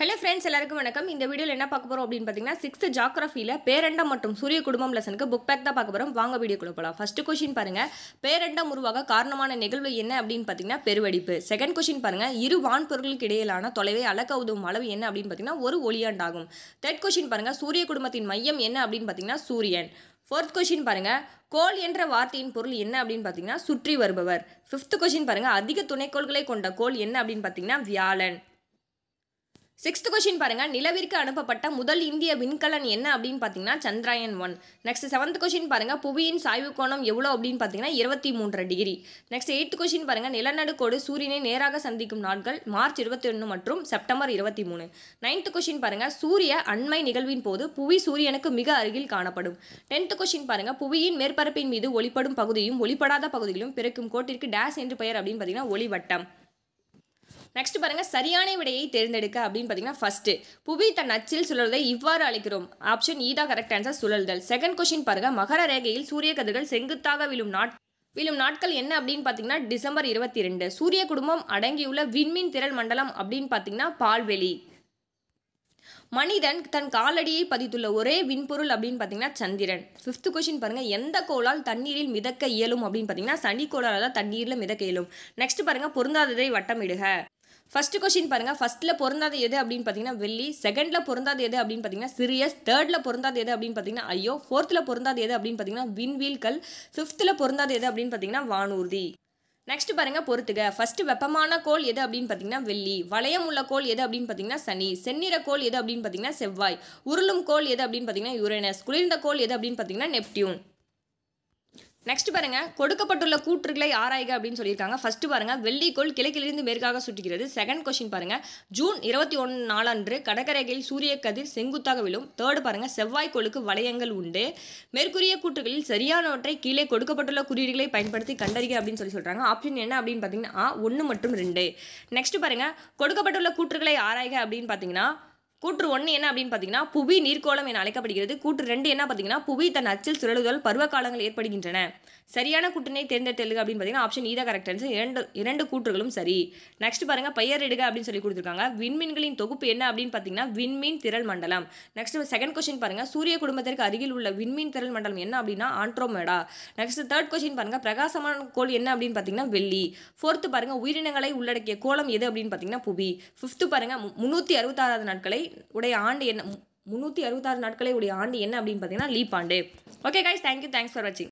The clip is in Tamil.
ஹலோ ஃப்ரெண்ட்ஸ் எல்லாருக்கும் வணக்கம் இந்த வீடியோவில் என்ன பார்க்க போகிறோம் அப்படின்னு பார்த்தீங்கன்னா சிக்ஸ்த் ஜாக்ரஃபியில் பேரண்டம் மற்றும் சூரிய குடும்பம் லெசனுக்கு புக் பேக் தான் பார்க்க போகிறோம் வாங்க வீடியோக்குள்ள போகலாம் ஃபஸ்ட்டு கொஷின் பாருங்கள் பேரண்டம் உருவாக காரணமான நிகழ்வு என்ன அப்படின்னு பார்த்தீங்கன்னா பெருவடிப்பு செகண்ட் கொஷின் பாருங்கள் இரு வான்பொருட்களுக்கு இடையிலான தொலைவை அளக்க உதவும் அளவு என்ன அப்படின்னு பார்த்தீங்கன்னா ஒரு ஒளியாண்டாகும் தேர்ட் கொஷின் பாருங்கள் சூரிய குடும்பத்தின் மையம் என்ன அப்படின்னு பார்த்தீங்கன்னா சூரியன் ஃபோர்த் கொஷின் பாருங்கள் கோல் என்ற வார்த்தையின் பொருள் என்ன அப்படின்னு பார்த்தீங்கன்னா சுற்றி வருபவர் ஃபிஃப்த் கொஷின் பாருங்கள் அதிக துணைக்கோள்களை கொண்ட கோல் என்ன அப்படின்னு பார்த்தீங்கன்னா வியாழன் சிக்ஸ்த் கொஷின் பாருங்கள் நிலவிற்கு அனுப்பப்பட்ட முதல் இந்திய விண்கலன் என்ன அப்படின்னு பார்த்தீங்கன்னா Chandrayaan one next seventh question பாருங்கள் புவியின் சாய்வு கோணம் எவ்வளோ அப்படின்னு பார்த்தீங்கன்னா இருபத்தி மூன்று டிகிரி நெக்ஸ்ட் எயித்து கொஷின் பாருங்கள் நிலநடுக்கோடு சூரியனை நேராக சந்திக்கும் நாட்கள் மார்ச் இருபத்தி ஒன்று மற்றும் செப்டம்பர் இருபத்தி மூணு நைன்த் கொஷின் பாருங்கள் சூரிய அண்மை நிகழ்வின் போது புவி சூரியனுக்கு மிக அருகில் காணப்படும் டென்த் கொஷின் பாருங்கள் புவியின் மேற்பரப்பின் மீது ஒளிப்படும் பகுதியும் ஒளிப்படாத பகுதிகளும் பிறக்கும் கோட்டிற்கு டேஸ் என்று பெயர் அப்படின்னு பார்த்தீங்கன்னா ஒளிவட்டம் நெக்ஸ்ட் பாருங்க சரியான விடையை தேர்ந்தெடுக்க அப்படின்னு பார்த்தீங்கன்னா ஃபர்ஸ்ட் புவி தன் அச்சில் சுழல்வதை இவ்வாறு அழைக்கிறோம் ஆப்ஷன் ஈ கரெக்ட் ஆன்சர் சுழல்தல் செகண்ட் கொஸ்டின் பாருங்க மகர ரேகையில் சூரிய கதிர்கள் செங்குத்தாக விழும் நாட் விழும் நாட்கள் என்ன அப்படின்னு பார்த்தீங்கன்னா டிசம்பர் இருபத்தி ரெண்டு சூரிய குடும்பம் அடங்கியுள்ள விண்மீன் திரள் மண்டலம் அப்படின்னு பார்த்தீங்கன்னா பால்வெளி மனிதன் தன் காலடியை பதித்துள்ள ஒரே விண்பொருள் அப்படின்னு பார்த்தீங்கன்னா சந்திரன் ஃபிஃப்த் கொஸ்டின் பாருங்கள் எந்த கோளால் தண்ணீரில் மிதக்க இயலும் அப்படின்னு பார்த்தீங்கன்னா சனி கோளால் தான் தண்ணீரில் மிதக்க இயலும் நெக்ஸ்ட் பாருங்கள் பொருந்தாததை வட்டமிடுக ஃபஸ்ட்டு கொஷின் பாருங்கள் ஃபஸ்ட்டில் பொருந்தாது எது அப்படின்னு பார்த்தீங்கன்னா வெள்ளி செகண்டில் பொருந்தாது எது அப்படின்னு பார்த்தீங்கன்னா சிரியஸ் தேர்டில் பொருந்தாது எது அப்படின்னு பார்த்தீங்கன்னா ஐயோ ஃபோர்த்தில் பொருந்தாது எது அப்படின்னு பார்த்தீங்கன்னா விண்வீல்கள் ஃபிஃப்த்தில் பொருந்தாது எது அப்படின்னு பார்த்தீங்கன்னா வானூர்தி நெக்ஸ்ட் பாருங்க பொறுத்துக ஃபர்ஸ்ட் வெப்பமான கோல் எது அப்படின்னு பார்த்தீங்கன்னா வெள்ளி வளையம் உள்ள கோல் எது அப்படின்னு பார்த்தீங்கன்னா சனி செந்நிற கோல் எது அப்படின்னு பார்த்தீங்கன்னா செவ்வாய் உருளும் கோல் எது அப்படின்னு பார்த்தீங்கன்னா யுரேனஸ் குளிர்ந்த கோல் எது அப்படின்னு பார்த்தீங்கன்னா நெப்டியூன் நெக்ஸ்ட் பாருங்க கொடுக்கப்பட்டுள்ள கூற்றுகளை ஆராய்க அப்படின்னு சொல்லியிருக்காங்க ஃபர்ஸ்ட் பாருங்க வெள்ளிக்கோள் கிழக்கிலிருந்து மேற்காக சுற்றுகிறது செகண்ட் கொஸ்டின் பாருங்க ஜூன் இருபத்தி ஒன்று நாளன்று கடற்கரைகளில் சூரிய கதிர் செங்குத்தாக விழும் தேர்ட் பாருங்க செவ்வாய் வளையங்கள் உண்டு மேற்கூறிய கூற்றுகளில் சரியானவற்றை கீழே கொடுக்கப்பட்டுள்ள குறியீடுகளை பயன்படுத்தி கண்டறிக அப்படின்னு சொல்லி சொல்றாங்க ஆப்ஷன் என்ன அப்படின்னு பார்த்தீங்கன்னா ஒன்று மற்றும் ரெண்டு நெக்ஸ்ட் பாருங்க கொடுக்கப்பட்டுள்ள கூற்றுகளை ஆராய்க அப்படின்னு பார்த்தீங்கன்னா கூற்று ஒன்று என்ன அப்படின்னு பார்த்தீங்கன்னா புவி நீர்க்கோளம் என அழைக்கப்படுகிறது கூற்று ரெண்டு என்ன பார்த்தீங்கன்னா புவி தன் அச்சில் சுழலுதல் பருவ காலங்கள் ஏற்படுகின்றன சரியான கூற்றினை தேர்ந்தெடுத்தது அப்படின்னு பார்த்தீங்கன்னா ஆப்ஷன் இதான் e கரெக்ட் ஆன்சர் இரண்டு இரண்டு கூற்றுகளும் சரி நெக்ஸ்ட் பாருங்கள் பெயரிடுக அப்படின்னு சொல்லி கொடுத்துருக்காங்க விண்மீன்களின் தொகுப்பு என்ன அப்படின்னு பார்த்தீங்கன்னா விண்மீன் திரள் மண்டலம் நெக்ஸ்ட் செகண்ட் கொஸ்டின் பாருங்கள் சூரிய குடும்பத்திற்கு அருகில் உள்ள விண்மீன் திரள் மண்டலம் என்ன அப்படின்னா ஆண்ட்ரோமேடா நெக்ஸ்ட் தேர்ட் கொஸ்டின் பாருங்கள் பிரகாசமான கோள் என்ன அப்படின்னு பார்த்தீங்கன்னா வெள்ளி ஃபோர்த்து பாருங்கள் உயிரினங்களை உள்ளடக்கிய கோலம் எது அப்படின்னு பார்த்தீங்கன்னா புவி ஃபிஃப்த்து பாருங்கள் முந்நூற்றி அறுபத்தாறாவது நாட்களை உடைய ஆண்டு என்ன முந்நூற்றி அறுபத்தாறு நாட்களை உடைய ஆண்டு என்ன அப்படின்னு பார்த்தீங்கன்னா லீப் ஆண்டு okay guys thank you thanks for வாட்சிங்